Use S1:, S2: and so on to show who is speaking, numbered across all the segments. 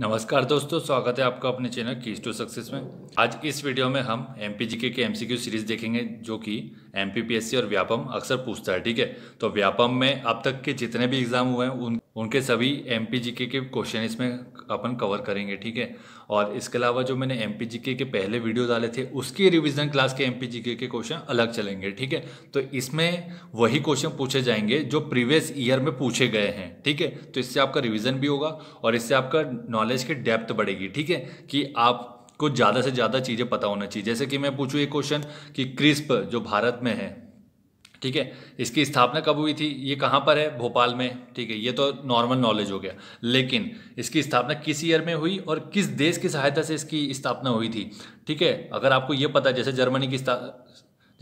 S1: नमस्कार दोस्तों स्वागत है आपका अपने चैनल कीज टू सक्सेस में आज इस वीडियो में हम एम के एम सीरीज़ देखेंगे जो कि एम और व्यापम अक्सर पूछता है ठीक है तो व्यापम में अब तक के जितने भी एग्ज़ाम हुए हैं उन उनके सभी एम के क्वेश्चन इसमें अपन कवर करेंगे ठीक है और इसके अलावा जो मैंने एम के पहले वीडियो डाले थे उसकी रिविजन क्लास के एम के क्वेश्चन अलग चलेंगे ठीक है तो इसमें वही क्वेश्चन पूछे जाएंगे जो प्रीवियस ईयर में पूछे गए हैं ठीक है तो इससे आपका रिविजन भी होगा और इससे आपका नॉलेज की डेप्थ बढ़ेगी ठीक है कि आप को ज़्यादा से ज़्यादा चीज़ें पता होना चाहिए जैसे कि मैं पूछूँ एक क्वेश्चन कि क्रिस्प जो भारत में है ठीक है इसकी स्थापना कब हुई थी ये कहाँ पर है भोपाल में ठीक है ये तो नॉर्मल नॉलेज हो गया लेकिन इसकी स्थापना किस ईयर में हुई और किस देश की सहायता से इसकी स्थापना हुई थी ठीक है अगर आपको ये पता जैसे जर्मनी की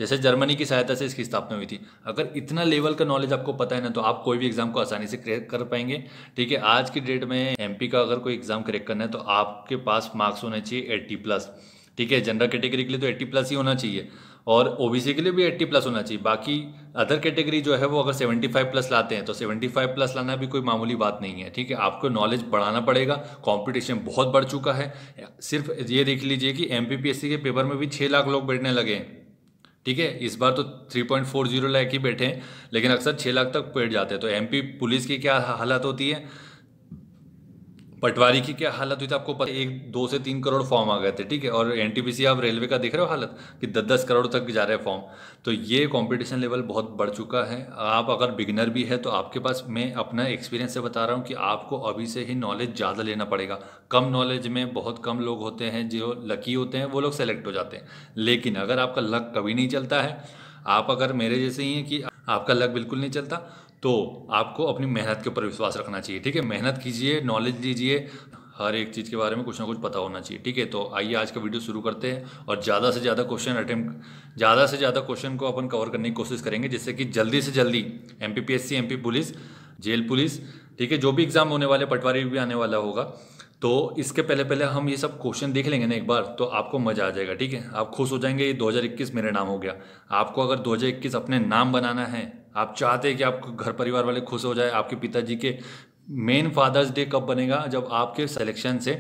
S1: जैसे जर्मनी की सहायता से इसकी स्थापना हुई थी अगर इतना लेवल का नॉलेज आपको पता है ना तो आप कोई भी एग्जाम को आसानी से क्रैक कर पाएंगे ठीक है आज की डेट में एमपी का अगर कोई एग्जाम क्रैक करना है तो आपके पास मार्क्स होने चाहिए एट्टी प्लस ठीक है जनरल कैटेगरी के लिए तो एट्टी प्लस ही होना चाहिए और ओबीसी के लिए भी एट्टी प्लस होना चाहिए बाकी अदर कैटेगरी जो है वो अगर सेवेंटी फाइव प्लस लाते हैं तो सेवेंटी फाइव प्लस लाना भी कोई मामूली बात नहीं है ठीक है आपको नॉलेज बढ़ाना पड़ेगा कंपटीशन बहुत बढ़ चुका है सिर्फ ये देख लीजिए कि एम के पेपर में भी छः लाख लोग बैठने लगे हैं ठीक है इस बार तो 3.40 लाख ही बैठे हैं लेकिन अक्सर 6 लाख तक बैठ जाते हैं तो एमपी पुलिस की क्या हालत होती है पटवारी की क्या हालत हुई थी आपको पता एक दो से तीन करोड़ फॉर्म आ गए थे ठीक है और एन आप रेलवे का देख रहे हो हालत कि दस दस करोड़ तक जा रहे हैं फॉर्म तो ये कॉम्पिटिशन लेवल बहुत बढ़ चुका है आप अगर बिगनर भी है तो आपके पास मैं अपना एक्सपीरियंस से बता रहा हूँ कि आपको अभी से ही नॉलेज ज़्यादा लेना पड़ेगा कम नॉलेज में बहुत कम लोग होते हैं जो लकी होते हैं वो लोग सेलेक्ट हो जाते हैं लेकिन अगर आपका लक कभी नहीं चलता है आप अगर मेरे जैसे ही हैं कि आपका लक बिल्कुल नहीं चलता तो आपको अपनी मेहनत के ऊपर विश्वास रखना चाहिए ठीक है मेहनत कीजिए नॉलेज लीजिए हर एक चीज़ के बारे में कुछ ना कुछ पता होना चाहिए ठीक है तो आइए आज का वीडियो शुरू करते हैं और ज़्यादा से ज़्यादा क्वेश्चन अटैम्प ज़्यादा से ज़्यादा क्वेश्चन को अपन कवर करने की कोशिश करेंगे जिससे कि जल्दी से जल्दी M P police jail police ठीक है जो भी एग्ज़ाम होने वाले पटवारी भी आने वाला होगा तो इसके पहले पहले हम ये सब क्वेश्चन देख लेंगे ना एक बार तो आपको मज़ा आ जाएगा ठीक है आप खुश हो जाएंगे ये 2021 मेरे नाम हो गया आपको अगर 2021 अपने नाम बनाना है आप चाहते हैं कि आप घर परिवार वाले खुश हो जाए आपके पिताजी के मेन फादर्स डे कब बनेगा जब आपके सिलेक्शन से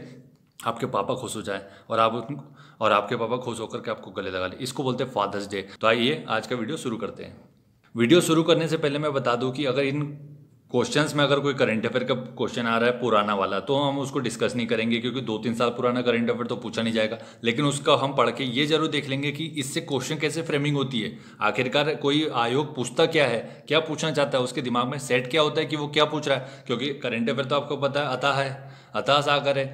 S1: आपके पापा खुश हो जाए और आप और आपके पापा खुश होकर के आपको गले लगा ले इसको बोलते हैं फादर्स डे तो आइए आज का वीडियो शुरू करते हैं वीडियो शुरू करने से पहले मैं बता दूं कि अगर इन क्वेश्चंस में अगर कोई करंट अफेयर का क्वेश्चन आ रहा है पुराना वाला तो हम उसको डिस्कस नहीं करेंगे क्योंकि दो तीन साल पुराना करंट अफेयर तो पूछा नहीं जाएगा लेकिन उसका हम पढ़ के ये जरूर देख लेंगे कि इससे क्वेश्चन कैसे फ्रेमिंग होती है आखिरकार कोई आयोग पूछता क्या है क्या पूछना चाहता है उसके दिमाग में सेट क्या होता है कि वो क्या पूछ रहा है क्योंकि करंट अफेयर तो आपको पता है अतः है अतः सागर है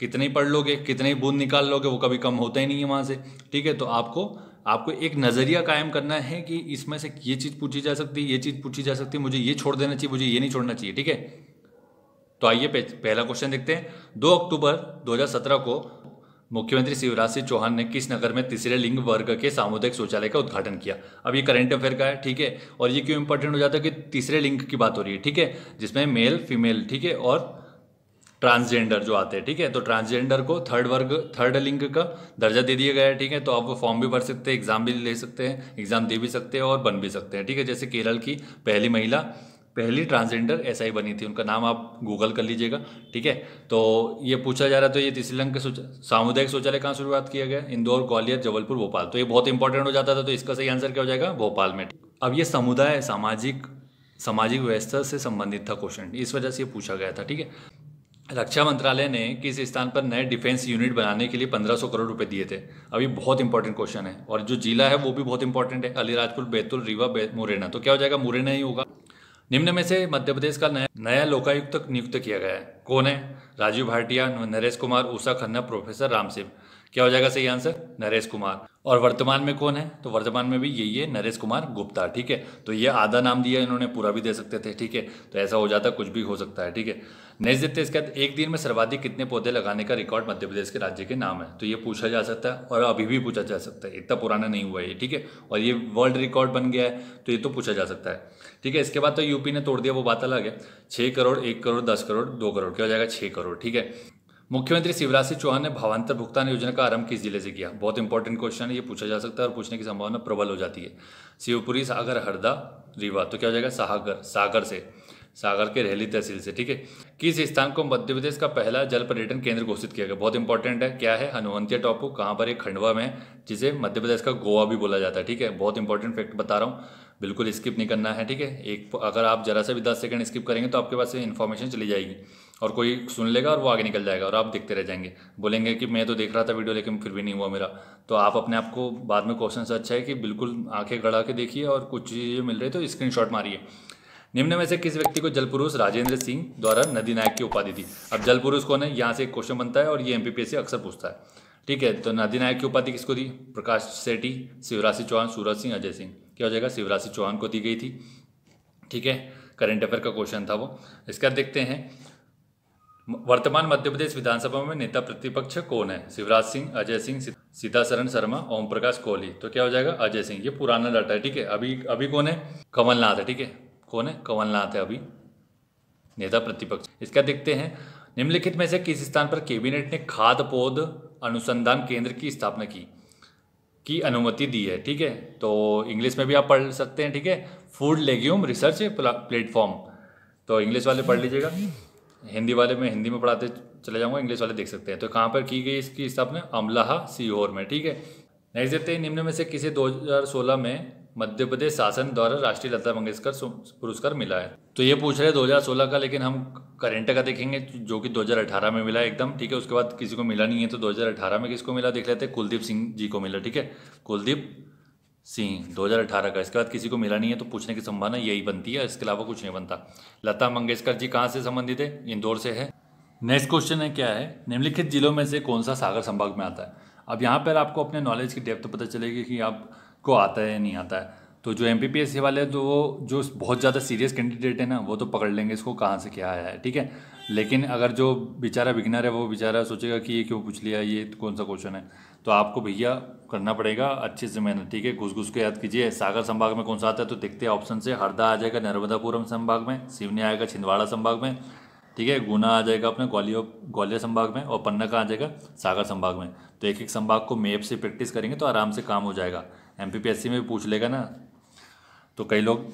S1: कितने ही पढ़ लोगे कितने ही बूंद निकाल लोगे वो कभी कम होता ही नहीं है वहाँ से ठीक है तो आपको आपको एक नज़रिया कायम करना है कि इसमें से ये चीज़ पूछी जा सकती है ये चीज़ पूछी जा सकती है मुझे ये छोड़ देना चाहिए मुझे ये नहीं छोड़ना चाहिए ठीक है तो आइए पहला क्वेश्चन देखते हैं दो अक्टूबर दो को मुख्यमंत्री शिवराज सिंह चौहान ने किस नगर में तीसरे लिंग वर्ग के सामुदायिक शौचालय का उद्घाटन किया अब ये करंट अफेयर का है ठीक है और ये क्यों इंपॉर्टेंट हो जाता है कि तीसरे लिंग की बात हो रही है ठीक है जिसमें मेल फीमेल ठीक है और ट्रांसजेंडर जो आते हैं ठीक है तो ट्रांसजेंडर को थर्ड वर्ग थर्ड लिंग का दर्जा दे दिया गया है ठीक है तो आप वो फॉर्म भी भर सकते हैं एग्जाम भी ले सकते हैं एग्जाम दे भी सकते हैं और बन भी सकते हैं ठीक है जैसे केरल की पहली महिला पहली ट्रांसजेंडर ऐसा ही बनी थी उनका नाम आप गूगल कर लीजिएगा ठीक है तो ये पूछा जा रहा है तो ये तीसरी लंग के सामुदायिक शौचालय कहाँ शुरुआत किया गया इंदौर ग्वालियर जबलपुर भोपाल तो ये बहुत इंपॉर्टेंट हो जाता था तो इसका सही आंसर क्या हो जाएगा भोपाल में अब ये समुदाय सामाजिक सामाजिक व्यवस्था से संबंधित था क्वेश्चन इस वजह से ये पूछा गया था ठीक है रक्षा मंत्रालय ने किस स्थान पर नए डिफेंस यूनिट बनाने के लिए 1500 करोड़ रुपए दिए थे अभी बहुत इंपॉर्टेंट क्वेश्चन है और जो जिला है वो भी बहुत इंपॉर्टेंट है अलीराजपुर बैतूल रीवा बे, मुरैना तो क्या हो जाएगा मुरैना ही होगा निम्न में से मध्य प्रदेश का नया नया लोकायुक्त नियुक्त किया गया है कौन है राजीव भाटिया नरेश कुमार उषा खन्ना प्रोफेसर राम सिंह क्या हो जाएगा सही आंसर नरेश कुमार और वर्तमान में कौन है तो वर्तमान में भी यही है नरेश कुमार गुप्ता ठीक है तो ये आधा नाम दिया इन्होंने पूरा भी दे सकते थे ठीक है तो ऐसा हो जाता कुछ भी हो सकता है ठीक है नेक्स्ट देखते इसके बाद एक दिन में सर्वाधिक कितने पौधे लगाने का रिकॉर्ड मध्य प्रदेश के राज्य के नाम है तो ये पूछा जा सकता है और अभी भी पूछा जा सकता है इतना पुराना नहीं हुआ ये ठीक है और ये वर्ल्ड रिकॉर्ड बन गया है तो ये तो पूछा जा सकता है ठीक है इसके बाद तो यूपी ने तोड़ दिया वो बात अलग है छः करोड़ एक करोड़ दस करोड़ दो करोड़ क्या हो जाएगा छः करोड़ ठीक है मुख्यमंत्री शिवराज सिंह चौहान ने भावांतर भुगतान योजना का आरंभ किस जिले से किया बहुत इंपॉर्टेंट क्वेश्चन है ये पूछा जा सकता है और पूछने की संभावना प्रबल हो जाती है शिवपुरी सागर हरदा रीवा तो क्या हो जाएगा सागर सागर से सागर के रेहली तहसील से ठीक है किस स्थान को मध्य प्रदेश का पहला जल पर्यटन केंद्र घोषित किया गया बहुत इंपॉर्टेंट है क्या है हनुवंतिया टापू कहाँ पर एक खंडवा में जिसे मध्य प्रदेश का गोवा भी बोला जाता है ठीक है बहुत इंपॉर्टेंट फैक्ट बता रहा हूँ बिल्कुल स्किप नहीं करना है ठीक है एक अगर आप जरा सा भी दस सेकंड स्किप करेंगे तो आपके पास इन्फॉर्मेशन चली जाएगी और कोई सुन लेगा और वो आगे निकल जाएगा और आप देखते रह जाएंगे बोलेंगे कि मैं तो देख रहा था वीडियो लेकिन फिर भी नहीं हुआ मेरा तो आप अपने आप को बाद में क्वेश्चन से अच्छा है कि बिल्कुल आंखें गड़ा के देखिए और कुछ चीज़ें मिल रही तो शॉट मारिए निम्न में से किस व्यक्ति को जल पुरुष राजेंद्र सिंह द्वारा नदी नायक की उपाधि दी अब जल पुरुष कौन है यहाँ से एक क्वेश्चन बनता है और ये एम से अक्सर पूछता है ठीक है तो नदी नायक की उपाधि किसको दी प्रकाश सेठी शिवराज सिंह चौहान सूरज सिंह अजय सिंह क्या हो जाएगा शिवराज सिंह चौहान को दी गई थी ठीक है करेंट अफेयर का क्वेश्चन था वो इसका देखते हैं वर्तमान मध्य प्रदेश विधानसभा में नेता प्रतिपक्ष कौन है शिवराज सिंह अजय सिंह सीधा शरण शर्मा ओम प्रकाश कोहली तो क्या हो जाएगा अजय सिंह ये पुराना डाटा है ठीक है अभी अभी कौन है कमलनाथ है ठीक है कौन है कमलनाथ है अभी नेता प्रतिपक्ष इसका देखते हैं निम्नलिखित में से किस स्थान पर कैबिनेट ने खाद पौध अनुसंधान केंद्र की स्थापना की की अनुमति दी है ठीक है तो इंग्लिश में भी आप पढ़ सकते हैं ठीक है फूड लेग्यूम रिसर्च प्लेटफॉर्म तो इंग्लिश वाले पढ़ लीजिएगा हिंदी वाले में हिंदी में पढ़ाते चले जाऊंगा इंग्लिश वाले देख सकते हैं तो कहाँ पर की गई इसकी स्थापना अमलाहा सीहोर में ठीक है नेक्स्ट देखते हैं निम्न में से किसे 2016 में मध्य प्रदेश शासन द्वारा राष्ट्रीय लता मंगेशकर पुरस्कार मिला है तो ये पूछ रहे हैं 2016 का लेकिन हम करेंट का देखेंगे जो कि 2018 में मिला एकदम ठीक है उसके बाद किसी को मिला नहीं है तो 2018 में किसको मिला देख लेते हैं कुलदीप सिंह जी को मिला ठीक है कुलदीप सिंह 2018 का इसके बाद किसी को मिला नहीं है तो पूछने की संभावना यही बनती है इसके अलावा कुछ नहीं बनता लता मंगेशकर जी कहाँ से संबंधित है इंदौर से है नेक्स्ट क्वेश्चन है क्या है निम्नलिखित जिलों में से कौन सा सागर संभाग में आता है अब यहाँ पर आपको अपने नॉलेज की डेप्थ पता चलेगी कि आपको आता है या नहीं आता है तो जो एम पी वाले तो वो जो बहुत ज़्यादा सीरियस कैंडिडेट है ना वो तो पकड़ लेंगे इसको कहाँ से क्या आया है ठीक है लेकिन अगर जो बेचारा बिगनर है वो बेचारा सोचेगा कि ये क्यों पूछ लिया ये कौन सा क्वेश्चन है तो आपको भैया करना पड़ेगा अच्छे से मेहनत ठीक है घुस घुस के याद कीजिए सागर संभाग में कौन सा आता है तो देखते हैं ऑप्शन से हरदा आ जाएगा नर्मदापुरम संभाग में सिवनी आएगा छिंदवाड़ा संभाग में ठीक है गुना आ जाएगा अपने ग्वालियर ग्वालियर संभाग में और पन्ना का आ जाएगा सागर संभाग में तो एक एक संभाग को मेप से प्रैक्टिस करेंगे तो आराम से काम हो जाएगा एम में भी पूछ लेगा ना तो कई लोग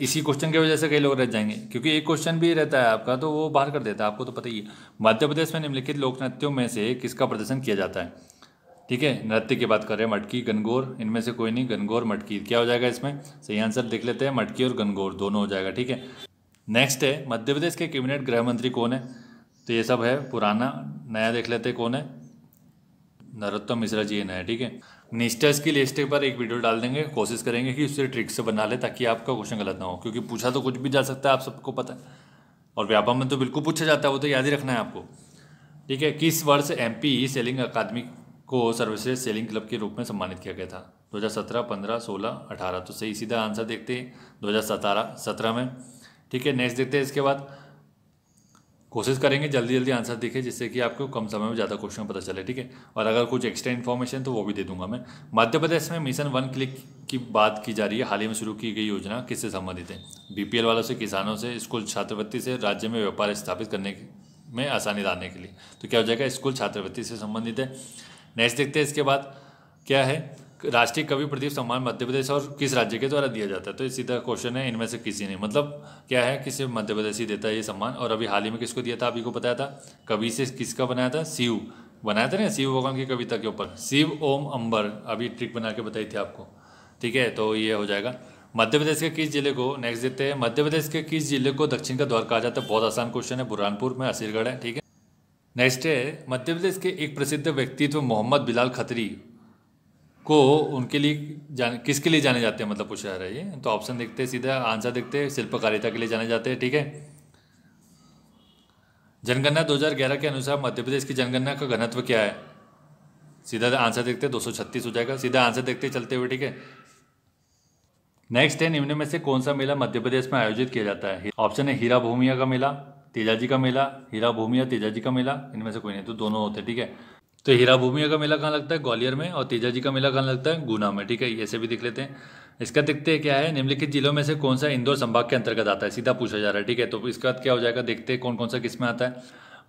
S1: इसी क्वेश्चन की वजह से कई लोग रह जाएंगे क्योंकि एक क्वेश्चन भी रहता है आपका तो वो बाहर कर देता है आपको तो पता ही है मध्य प्रदेश में निम्नलिखित लोक नृत्यों में से किसका प्रदर्शन किया जाता है ठीक है नृत्य की बात कर रहे हैं मटकी गनगौर इनमें से कोई नहीं गनगौर मटकी क्या हो जाएगा इसमें सही आंसर देख लेते हैं मटकी और गनगौर दोनों हो जाएगा ठीक है नेक्स्ट है मध्य प्रदेश के कैबिनेट गृह मंत्री कौन है तो ये सब है पुराना नया देख लेते हैं कौन है नरोत्तम मिश्रा जी नया ठीक है निस्टर्स की लिस्ट पर एक वीडियो डाल देंगे कोशिश करेंगे कि उससे ट्रिक से बना ले ताकि आपका क्वेश्चन गलत ना हो क्योंकि पूछा तो कुछ भी जा सकता है आप सबको पता है और व्यापार में तो बिल्कुल पूछा जाता है वो तो याद ही रखना है आपको ठीक है किस वर्ष एम पी सेलिंग अकादमी को सर्विसेज सेलिंग क्लब के रूप में सम्मानित किया गया था 2017, 15, 16, 18 तो सही सीधा आंसर देखते हैं दो हज़ार में ठीक है नेक्स्ट देखते हैं इसके बाद कोशिश करेंगे जल्दी जल्दी आंसर दिखे जिससे कि आपको कम समय में ज़्यादा क्वेश्चन पता चले ठीक है और अगर कुछ एक्स्ट्रा इन्फॉर्मेशन तो वो भी दे दूंगा मैं मध्य प्रदेश में मिशन वन क्लिक की बात की जा रही है हाल ही में शुरू की गई योजना किससे संबंधित है बीपीएल वालों से किसानों से स्कूल छात्रवृत्ति से राज्य में व्यापार स्थापित करने में आसानी लाने के लिए तो क्या हो जाएगा स्कूल छात्रवृत्ति से संबंधित है नेक्स्ट देखते हैं इसके बाद क्या है राष्ट्रीय कवि प्रदीप सम्मान मध्य प्रदेश और किस राज्य के द्वारा दिया जाता है तो ये सीधा क्वेश्चन है इनमें से किसी ने मतलब क्या है किसे मध्य प्रदेश ही देता है ये सम्मान और अभी हाल ही में किसको दिया था अभी को बताया था कवि से किसका बनाया था शिव बनाया था ना शिव भगवान की कविता के ऊपर शिव ओम अंबर अभी ट्रिक बना के बताई थी आपको ठीक है तो ये हो जाएगा मध्य प्रदेश के किस जिले को नेक्स्ट देते हैं मध्य प्रदेश के किस जिले को दक्षिण का द्वार कहा जाता है बहुत आसान क्वेश्चन है बुरहानपुर में असीरगढ़ है ठीक है नेक्स्ट है मध्य प्रदेश के एक प्रसिद्ध व्यक्तित्व मोहम्मद बिलाल खतरी को उनके लिए जाने किसके लिए जाने जाते हैं मतलब पूछा जा रहा है ये तो ऑप्शन देखते हैं सीधा आंसर देखते हैं शिल्पकारिता के लिए जाने जाते हैं ठीक है जनगणना 2011 के अनुसार मध्य प्रदेश की जनगणना का घनत्व क्या है सीधा आंसर देखते हैं दो हो जाएगा सीधा आंसर देखते चलते हुए ठीक है नेक्स्ट है निम्न में से कौन सा मेला मध्य प्रदेश में आयोजित किया जाता है ऑप्शन है हीरा भूमिया का मेला तेजाजी का मेला हीरा भूमि या तेजाजी का मेला इनमें से कोई नहीं तो दोनों होते हैं ठीक है तो हीरा भूमिया का मेला कहाँ लगता है ग्वालियर में और तेजाजी का मेला कहाँ लगता है गुना में ठीक है ऐसे भी देख लेते हैं इसका देखते हैं क्या है निम्नलिखित जिलों में से कौन सा इंदौर संभाग के अंतर्गत आता है सीधा पूछा जा रहा है ठीक है तो इसके बाद क्या हो जाएगा देखते हैं कौन कौन सा किस में आता है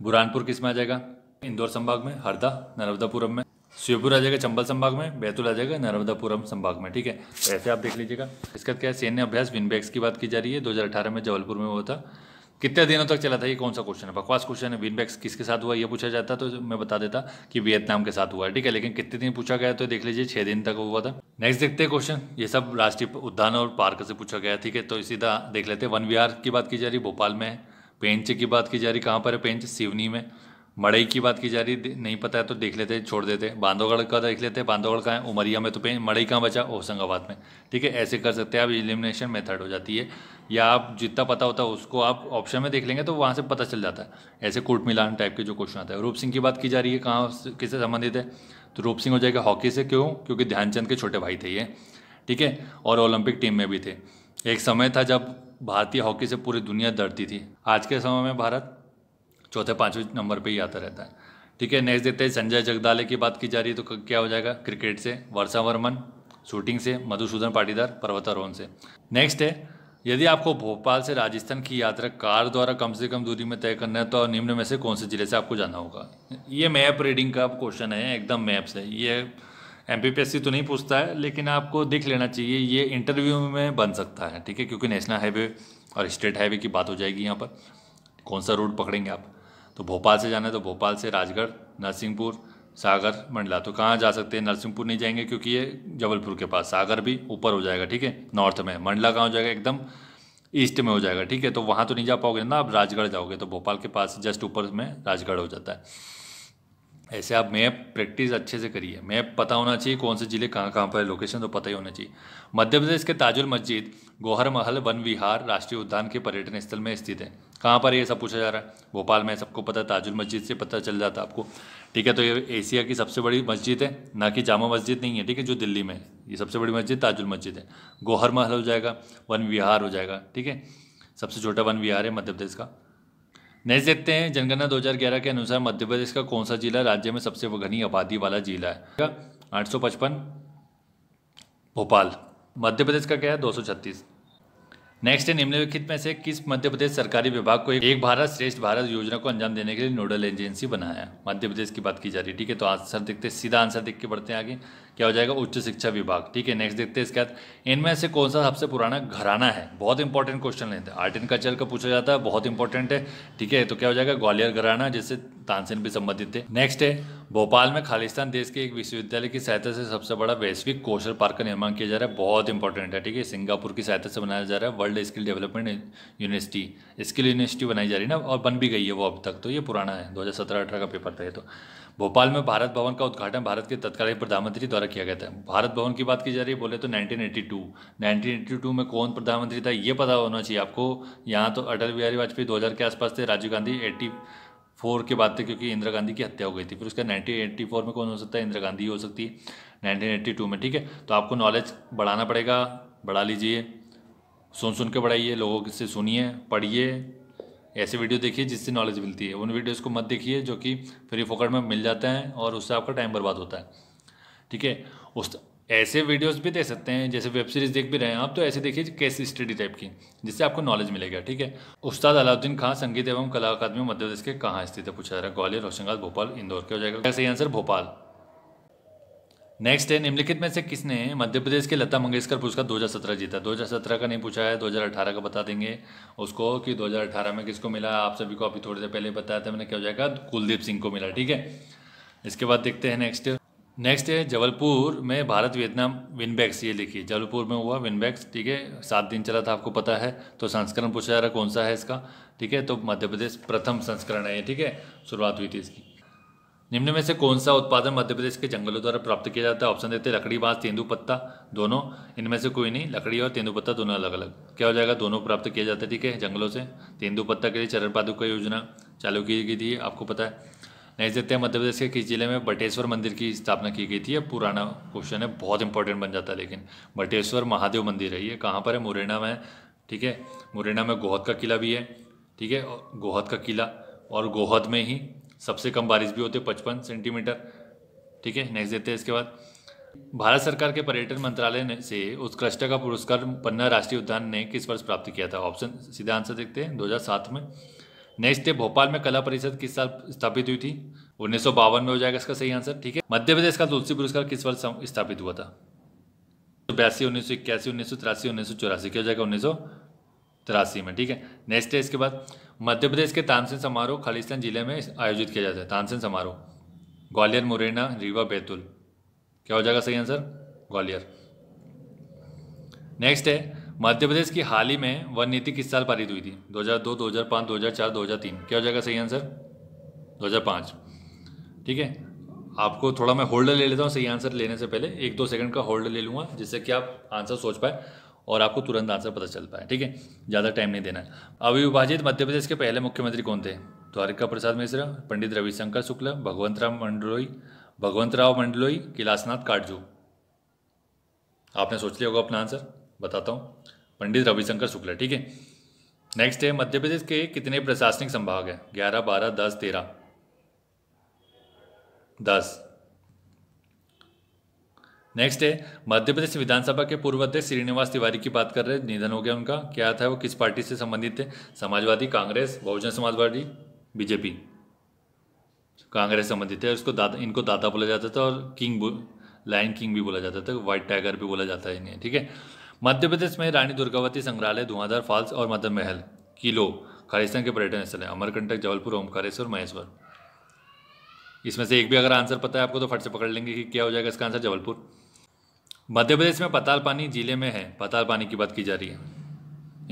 S1: बुरानपुर किस में आ जाएगा इंदौर संभाग में हरदा नर्मदापुरम में श्योपुर आ जाएगा चंबल संभाग में बैतूल आ जाएगा नर्मदापुरम संभाग में ठीक है तो ऐसे आप देख लीजिएगा इसका क्या है सैन्य अभ्यास विनबैक्स की बात की जा रही है दो में जबलपुर में हुआ था कितने दिनों तक चला था ये कौन सा क्वेश्चन है बकवास क्वेश्चन है विनबैक्स बैक्स किसके साथ हुआ ये पूछा जाता तो मैं बता देता कि वियतनाम के साथ हुआ है ठीक है लेकिन कितने दिन पूछा गया तो देख लीजिए छः दिन तक हुआ था नेक्स्ट देखते हैं क्वेश्चन ये सब राष्ट्रीय उद्यान और पार्क से पूछा गया ठीक है तो सीधा देख लेते हैं वन विहार की बात की जा रही भोपाल में पेंच की बात की जा रही कहाँ पर है पेंच सिवनी में मड़ई की बात की जा रही नहीं पता है तो देख लेते छोड़ देते बांधोगढ़ का देख लेते बांधोगढ़ कहाँ है उमरिया में तो पे मड़ई कहाँ बचा होशंगाबाद में ठीक है ऐसे कर सकते हैं आप इलिमिनेशन मेथड हो जाती है या आप जितना पता होता है उसको आप ऑप्शन में देख लेंगे तो वहाँ से पता चल जाता है ऐसे कोर्ट मिलान टाइप के जो क्वेश्चन आता है रूप सिंह की बात की जा रही है कहाँ किससे संबंधित है तो रूप सिंह हो जाएगा हॉकी से क्यों क्योंकि ध्यानचंद के छोटे भाई थे ये ठीक है और ओलंपिक टीम में भी थे एक समय था जब भारतीय हॉकी से पूरी दुनिया डरती थी आज के समय में भारत चौथे पाँचवें नंबर पर ही आता रहता है ठीक है नेक्स्ट देते हैं संजय जगदाले की बात की जा रही है तो क्या हो जाएगा क्रिकेट से वर्षा वर्मन शूटिंग से मधुसूदन पाटीदार पर्वतारोहण से नेक्स्ट है यदि आपको भोपाल से राजस्थान की यात्रा कार द्वारा कम से कम दूरी में तय करना है तो निम्न में से कौन से ज़िले से आपको जाना होगा ये मैप रीडिंग का क्वेश्चन है एकदम मैप से ये एम तो नहीं पूछता है लेकिन आपको देख लेना चाहिए ये इंटरव्यू में बन सकता है ठीक है क्योंकि नेशनल हाईवे और स्टेट हाईवे की बात हो जाएगी यहाँ पर कौन सा रूट पकड़ेंगे आप तो भोपाल से जाना है तो भोपाल से राजगढ़ नरसिंहपुर सागर मंडला तो कहाँ जा सकते हैं नरसिंहपुर नहीं जाएंगे क्योंकि ये जबलपुर के पास सागर भी ऊपर हो जाएगा ठीक है नॉर्थ में मंडला कहाँ हो जाएगा एकदम ईस्ट में हो जाएगा ठीक है तो वहाँ तो नहीं जा पाओगे ना आप राजगढ़ जाओगे तो भोपाल के पास जस्ट ऊपर में राजगढ़ हो जाता है ऐसे आप मैप प्रैक्टिस अच्छे से करिए मैप पता होना चाहिए कौन से ज़िले कहाँ कहाँ पर है लोकेशन तो पता ही होना चाहिए मध्य प्रदेश के ताजुल मस्जिद गोहर महल वन विहार राष्ट्रीय उद्यान के पर्यटन स्थल में स्थित है कहाँ पर ये सब पूछा जा रहा है भोपाल में सबको पता है ताजुल मस्जिद से पता चल जाता है आपको ठीक है तो ये एशिया की सबसे बड़ी मस्जिद है ना कि जामा मस्जिद नहीं है ठीक है जो दिल्ली में है ये सबसे बड़ी मस्जिद ताजुल मस्जिद है गोहर महल हो जाएगा वन विहार हो जाएगा ठीक है सबसे छोटा वन विहार है मध्य प्रदेश का नेक्स्ट देखते हैं जनगणना 2011 के अनुसार मध्य प्रदेश का कौन सा जिला राज्य में सबसे घनी आबादी वाला जिला है आठ भोपाल मध्य प्रदेश का क्या है दो नेक्स्ट है निम्नलिखित में से किस मध्य प्रदेश सरकारी विभाग को एक भारत श्रेष्ठ भारत योजना को अंजाम देने के लिए नोडल एजेंसी बनाया मध्य प्रदेश की बात की जा रही है ठीक है तो आंसर देखते सीधा आंसर देख के बढ़ते हैं आगे क्या हो जाएगा उच्च शिक्षा विभाग ठीक है नेक्स्ट देखते हैं इसके बाद इनमें से कौन सा सबसे पुराना घराना है बहुत इंपॉर्टेंट क्वेश्चन लेते हैं आर्ट एंड कल्चर का पूछा जाता है बहुत इंपॉर्टेंट है ठीक है तो क्या हो जाएगा ग्वालियर घराना जिससे तानसेन भी संबंधित थे नेक्स्ट है भोपाल में खालिस्तान देश के एक विश्वविद्यालय की सहायता से सबसे बड़ा वैश्विक कौशल पार्क का निर्माण किया जा रहा है बहुत इंपॉर्टेंट है ठीक है सिंगापुर की सहायता से बनाया जा रहा है world skill development university skill university बनाई जा रही है ना और बन भी गई है वो अब तक तो ये पुराना है दो हज़ार का पेपर था ये तो भोपाल में भारत भवन का उद्घाटन भारत के तत्कालीन प्रधानमंत्री द्वारा किया गया था भारत भवन की बात की जा रही है बोले तो 1982 1982 में कौन प्रधानमंत्री था ये पता होना चाहिए आपको यहाँ तो अटल बिहारी वाजपेयी 2000 के आसपास थे राजीव गांधी 84 के बाद थे क्योंकि इंदिरा गांधी की हत्या हो गई थी फिर उसका फोर में कौन हो सकता है इंदिरा गांधी हो सकती है टू में ठीक है तो आपको नॉलेज बढ़ाना पड़ेगा बढ़ा लीजिए सुन सुन के बढ़ाइए लोगों से सुनिए पढ़िए ऐसे वीडियो देखिए जिससे नॉलेज मिलती है उन वीडियोज़ को मत देखिए जो कि फ्री फोकट में मिल जाते हैं और उससे आपका टाइम बर्बाद होता है ठीक है उस ऐसे वीडियोस भी देख सकते हैं जैसे वेब सीरीज़ देख भी रहे हैं आप तो ऐसे देखिए केस स्टडी टाइप की जिससे आपको नॉलेज मिलेगा ठीक है उस्ताद अलाउद्दीन खान संगीत एवं कला अकादमी मध्य प्रदेश के कहाँ स्थित है पूछा जा रहा है ग्वालियर होशंगाबाद भोपाल इंदौर के हो जाएगा ऐसे आंसर भोपाल नेक्स्ट है निम्नलिखित में से किसने मध्य प्रदेश के लता मंगेशकर पुरस्कार 2017 जीता 2017 का नहीं पूछा है 2018 का बता देंगे उसको कि 2018 में किसको मिला आप सभी को अभी थोड़ी देर पहले बताया था मैंने क्या हो जाएगा कुलदीप सिंह को मिला ठीक है इसके बाद देखते हैं नेक्स्ट नेक्स्ट है जबलपुर में भारत वियतनाम विनबैक्स ये लिखिए जबलपुर में हुआ विनबैक्स ठीक है सात दिन चला था आपको पता है तो संस्करण पूछा जा रहा कौन सा है इसका ठीक है तो मध्य प्रदेश प्रथम संस्करण है ये ठीक है शुरुआत हुई थी इसकी निम्न में से कौन सा उत्पादन मध्य प्रदेश के जंगलों द्वारा प्राप्त किया जाता है ऑप्शन देते हैं लकड़ी बांस तेंदुपत्ता पत्ता दोनों इनमें से कोई नहीं लकड़ी और तेंदुपत्ता पत्ता दोनों अलग अलग क्या हो जाएगा दोनों प्राप्त किया जाता है ठीक है जंगलों से तेंदुपत्ता पत्ता के लिए चरण पादुका योजना चालू की गई थी आपको पता है नहीं देते हैं मध्य प्रदेश के किस जिले में बटेश्वर मंदिर की स्थापना की गई थी पुराना क्वेश्चन है बहुत इंपॉर्टेंट बन जाता है लेकिन बटेश्वर महादेव मंदिर है ये कहाँ पर है मुरैना में ठीक है मुरैना में गोहद का किला भी है ठीक है गोहद का किला और गोहद में ही सबसे कम बारिश भी होती है पचपन सेंटीमीटर ठीक है नेक्स्ट देते हैं इसके बाद भारत सरकार के पर्यटन मंत्रालय ने से उत्कृष्ट का पुरस्कार पन्ना राष्ट्रीय उद्यान ने किस वर्ष प्राप्त किया था ऑप्शन सीधा आंसर देखते हैं 2007 में नेक्स्ट है भोपाल में कला परिषद किस साल स्थापित हुई थी उन्नीस में हो जाएगा इसका सही आंसर ठीक है मध्य प्रदेश का तुलसी पुरस्कार किस वर्ष स्थापित हुआ था बयासी उन्नीस सौ इक्यासी उन्नीस सौ तिरासी उन्नीस सौ चौरासी क्या हो जाएगा उन्नीस सौ तिरासी में ठीक है नेक्स्ट है इसके बाद मध्य प्रदेश के तानसेन समारोह खालिस्तान जिले में आयोजित किया जाता है तानसेन समारोह ग्वालियर मुरैना रीवा बैतूल क्या हो जाएगा सही आंसर ग्वालियर नेक्स्ट है मध्य प्रदेश की हाल ही में वन नीति किस साल पारित हुई थी 2002, 2005, 2004, 2003 क्या हो जाएगा सही आंसर 2005 ठीक है आपको थोड़ा मैं होल्ड ले लेता हूँ सही आंसर लेने से पहले एक दो सेकंड का होल्ड ले लूँगा जिससे कि आप आंसर सोच पाए और आपको तुरंत आंसर पता चल पाए ठीक है ज़्यादा टाइम नहीं देना है अविभाजित मध्य प्रदेश के पहले मुख्यमंत्री कौन थे द्वारिका प्रसाद मिश्रा पंडित रविशंकर शुक्ला भगवंत राम मंडलोई भगवंत राव मंडलोई किलासनाथ काटजू आपने सोच लिया होगा अपना आंसर बताता हूँ पंडित रविशंकर शुक्ला ठीक है नेक्स्ट है मध्य प्रदेश के कितने प्रशासनिक संभाग हैं ग्यारह बारह दस तेरह दस नेक्स्ट है मध्य प्रदेश विधानसभा के पूर्व अध्यक्ष श्रीनिवास तिवारी की बात कर रहे हैं निधन हो गया उनका क्या था वो किस पार्टी से संबंधित थे समाजवादी कांग्रेस बहुजन समाजवादी बीजेपी कांग्रेस संबंधित है उसको दादा इनको दादा बोला जाता था और किंग लाइन किंग भी बोला जाता था व्हाइट टाइगर भी बोला जाता है इन्हें ठीक है मध्य प्रदेश में रानी दुर्गावती संग्रहालय धुआंधार फॉल्स और मदन महल किलो खालिस्तान के पर्यटन स्थल है अमरकंटक जबलपुर ओमकारेश्वर महेश्वर इसमें से एक भी अगर आंसर पता है आपको तो फट से पकड़ लेंगे कि क्या हो जाएगा इसका आंसर जबलपुर मध्य प्रदेश में पतालपानी जिले में है पतालपानी की बात की जा रही है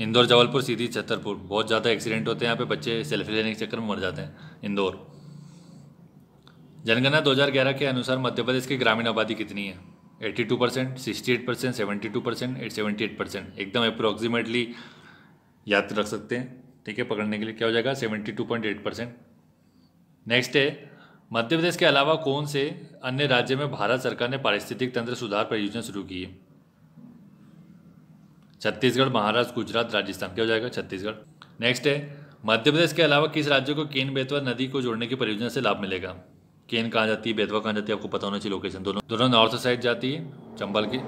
S1: इंदौर जबलपुर सीधी छतरपुर बहुत ज़्यादा एक्सीडेंट होते हैं यहाँ पे बच्चे सेल्फी लेने के चक्कर में मर जाते हैं इंदौर जनगणना 2011 के अनुसार मध्य प्रदेश की ग्रामीण आबादी कितनी है 82 percent sixty eight percent seventy two percent eight seventy eight percent एकदम अप्रोक्सीमेटली याद रख सकते हैं ठीक है पकड़ने के लिए क्या हो जाएगा seventy two point eight percent next है मध्य प्रदेश के अलावा कौन से अन्य राज्य में भारत सरकार ने पारिस्थितिक तंत्र सुधार परियोजना शुरू की है छत्तीसगढ़ महाराष्ट्र गुजरात राजस्थान क्या हो जाएगा छत्तीसगढ़ नेक्स्ट है मध्य प्रदेश के अलावा किस राज्य को केन बेतवा नदी को जोड़ने की परियोजना से लाभ मिलेगा केन कहाँ जाती है बेतवा कहाँ जाती है आपको पता होना चाहिए लोकेशन दोनों दोनों नॉर्थ साइड जाती है चंबल की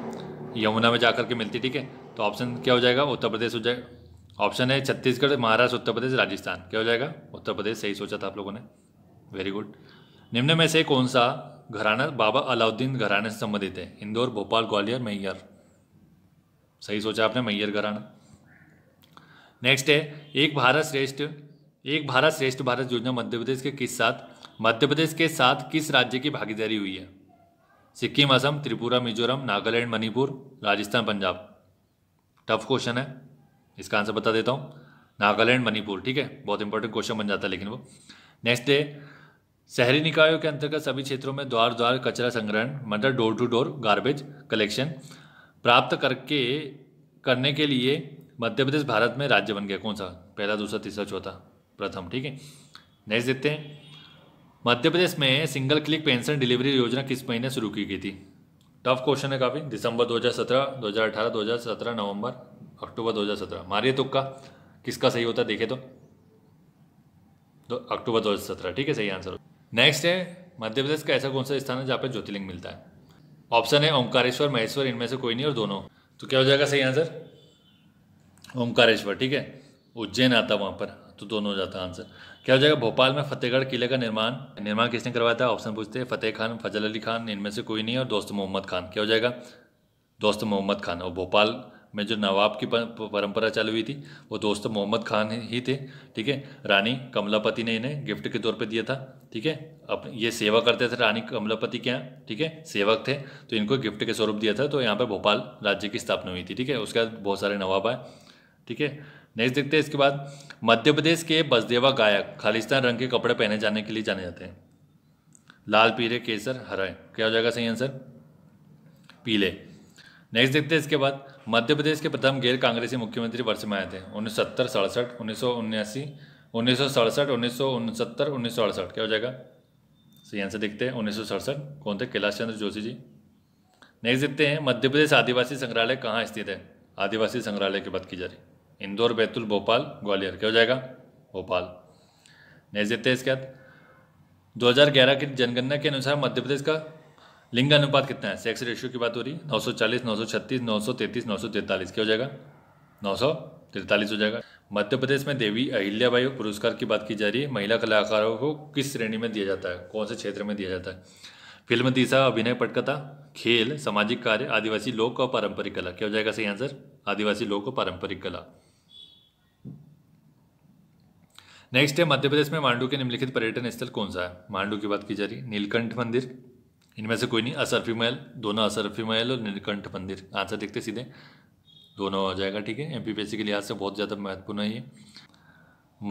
S1: यमुना में जाकर के मिलती ठीक है तो ऑप्शन क्या हो जाएगा उत्तर प्रदेश हो जाएगा ऑप्शन है छत्तीसगढ़ महाराष्ट्र उत्तर प्रदेश राजस्थान क्या हो जाएगा उत्तर प्रदेश सही सोचा था आप लोगों ने वेरी गुड निम्न में से कौन सा घराना बाबा अलाउद्दीन घराने से संबंधित है इंदौर भोपाल ग्वालियर मैयर सही सोचा आपने मैयर घराना नेक्स्ट है एक भारत श्रेष्ठ एक भारत श्रेष्ठ भारत योजना मध्य प्रदेश के किस साथ मध्य प्रदेश के साथ किस राज्य की भागीदारी हुई है सिक्किम असम त्रिपुरा मिजोरम नागालैंड मणिपुर राजस्थान पंजाब टफ क्वेश्चन है इसका आंसर बता देता हूँ नागालैंड मणिपुर ठीक है बहुत इंपॉर्टेंट क्वेश्चन बन जाता है लेकिन वो नेक्स्ट है शहरी निकायों के अंतर्गत सभी क्षेत्रों में द्वार द्वार कचरा संग्रहण मतलब door to door garbage collection प्राप्त करके करने के लिए मध्य प्रदेश भारत में राज्य बन गया कौन सा पहला दूसरा तीसरा चौथा प्रथम ठीक है नेक्स्ट देखते हैं मध्य प्रदेश में सिंगल क्लिक पेंशन डिलीवरी योजना किस महीने शुरू की गई थी टफ क्वेश्चन है काफ़ी दिसंबर 2017, 2018, 2017 नवंबर, अक्टूबर 2017 मारिए तुक्का किसका सही होता है देखे तो, तो अक्टूबर 2017 ठीक है सही आंसर नेक्स्ट है मध्य प्रदेश का ऐसा कौन सा स्थान है जहाँ पर ज्योतिर्लिंग मिलता है ऑप्शन है ओंकारेश्वर महेश्वर इनमें से कोई नहीं और दोनों तो क्या हो जाएगा सही आंसर ओंकारेश्वर ठीक है उज्जैन आता वहाँ पर तो दोनों हो जाता आंसर क्या हो जाएगा भोपाल में फतेहगढ़ किले का निर्माण निर्माण किसने करवाया था ऑप्शन पूछते हैं फतेह खान फजल अली खान इनमें से कोई नहीं और दोस्त मोहम्मद खान क्या हो जाएगा दोस्त मोहम्मद खान और भोपाल में जो नवाब की परंपरा चालू हुई थी वो दोस्त मोहम्मद खान ही थे ठीक है रानी कमलापति ने इन्हें गिफ्ट के तौर पे दिया था ठीक है अब ये सेवा करते थे रानी कमलापति के यहाँ ठीक है सेवक थे तो इनको गिफ्ट के स्वरूप दिया था तो यहाँ पर भोपाल राज्य की स्थापना हुई थी ठीक है उसके बाद बहुत सारे नवाब आए ठीक है नेक्स्ट देखते हैं इसके बाद मध्य प्रदेश के बसदेवा गायक खालिस्तान रंग के कपड़े पहने जाने के लिए जाने जाते हैं लाल पीले केसर हरा क्या हो जाएगा सही आंसर पीले नेक्स्ट देखते हैं इसके बाद मध्य प्रदेश के प्रथम गैर कांग्रेसी मुख्यमंत्री वर्ष में आए थे उन्नीस सत्तर सड़सठ उन्नीस सौ उन्यासी उन्नीस सौ सड़सठ उन्नीस सौ उनसत्तर उन्नीस सौ अड़सठ क्या हो जाएगा सही आंसर देखते हैं उन्नीस सौ सड़सठ कौन थे कैलाश चंद्र जोशी जी नेक्स्ट देखते हैं मध्य प्रदेश आदिवासी संग्रहालय कहाँ स्थित है आदिवासी संग्रहालय की बात की जा रही इंदौर बैतूल भोपाल ग्वालियर क्या हो जाएगा भोपाल नेक्स्ट देखते हैं इसके बाद ग्यारह की जनगणना के अनुसार मध्य प्रदेश का लिंगानुपात कितना है सेक्स रेशियो की बात हो रही है नौ सौ चालीस नौ सौ छत्तीस नौ सौ तैतीस नौ सौ तैंतालीस क्या हो जाएगा नौ सौ तैंतालीस हो जाएगा मध्य प्रदेश में देवी अहिल्याबाई पुरस्कार की बात की जा रही है महिला कलाकारों को किस श्रेणी में दिया जाता है कौन से क्षेत्र में दिया जाता है फिल्म दिशा अभिनय पटकथा खेल सामाजिक कार्य आदिवासी लोक और पारंपरिक कला क्या हो जाएगा सही आंसर आदिवासी लोक और पारंपरिक कला नेक्स्ट है मध्य प्रदेश में मांडू के निम्नलिखित पर्यटन स्थल कौन सा है मांडू की बात की जा रही है नीलकंठ मंदिर इनमें से कोई नहीं असरफी फीमेल दोनों असरफी महल और नीलकंठ मंदिर आंसर देखते सीधे दोनों हो जाएगा ठीक है एम पी के लिहाज से बहुत ज़्यादा महत्वपूर्ण है ये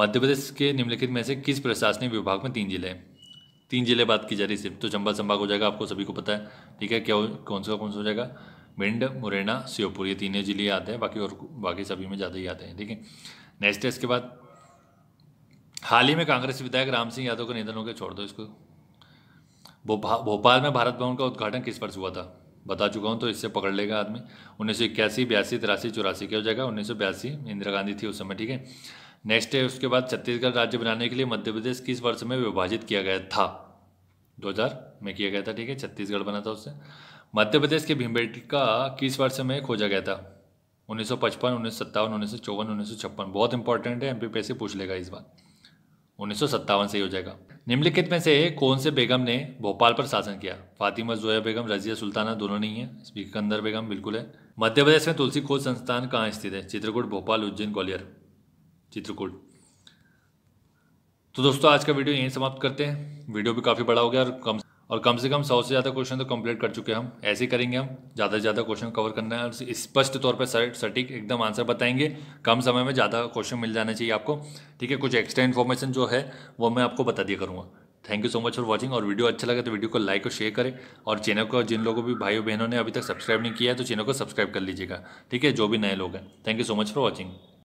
S1: मध्य प्रदेश के निम्नलिखित में से किस प्रशासनिक विभाग में तीन जिले हैं तीन जिले बात की जा रही सिर्फ तो चंबा संभाग हो जाएगा आपको सभी को पता है ठीक है क्या कौन सा कौन सा हो जाएगा भिंड मुरैना श्योपुर ये तीनों जिले आते हैं बाकी और बाकी सभी में ज़्यादा ही आते हैं ठीक है नेक्स्ट है इसके बाद हाल ही में कांग्रेस विधायक राम सिंह यादव का निधन हो गया छोड़ दो इसको भोपाल में भारत भवन का उद्घाटन किस वर्ष हुआ था बता चुका हूँ तो इससे पकड़ लेगा आदमी उन्नीस सौ इक्यासी बयासी तिरासी चौरासी क्या हो जाएगा उन्नीस सौ बयासी इंदिरा गांधी थी उस समय ठीक है नेक्स्ट है उसके बाद छत्तीसगढ़ राज्य बनाने के लिए मध्य प्रदेश किस वर्ष में विभाजित किया गया था हज़ार में किया गया था ठीक है छत्तीसगढ़ बना था उससे मध्य प्रदेश के भीमबेटका किस वर्ष में खोजा गया था उन्नीस सौ पचपन उन्नीस सौ सत्तावन उन्नीस सौ चौवन उन्नीस सौ छप्पन बहुत इंपॉर्टेंट है एम से पूछ लेगा इस बार उन्नीस सौ सत्तावन से ही हो जाएगा निम्नलिखित में से कौन से बेगम ने भोपाल पर शासन किया फातिमा जोया बेगम रजिया सुल्ताना दोनों नहीं है स्पीकंदर बेगम बिल्कुल है मध्य प्रदेश में तुलसी खोज संस्थान कहाँ स्थित है चित्रकूट भोपाल उज्जैन ग्वालियर चित्रकूट तो दोस्तों आज का वीडियो यहीं समाप्त करते हैं वीडियो भी काफ़ी बड़ा हो गया और कम और कम से कम सौ से ज़्यादा क्वेश्चन तो कंप्लीट कर चुके हैं हम ऐसे ही करेंगे हम ज़्यादा से ज़्यादा क्वेश्चन कवर करना है और स्पष्ट तौर पर सटीक एकदम आंसर बताएंगे कम समय में ज़्यादा क्वेश्चन मिल जाना चाहिए आपको ठीक है कुछ एक्स्ट्रा इन्फॉर्मेशन जो है वो मैं आपको बता दिया करूँगा thank you so much for watching और वीडियो अच्छा लगा तो वीडियो को लाइक और शेयर करें और चैनल को जिन लोगों भी भाइयों बहनों ने अभी तक सब्सक्राइब नहीं किया है तो चैनल को सब्सक्राइब कर लीजिएगा ठीक है जो भी नए लोग हैं thank you so much for watching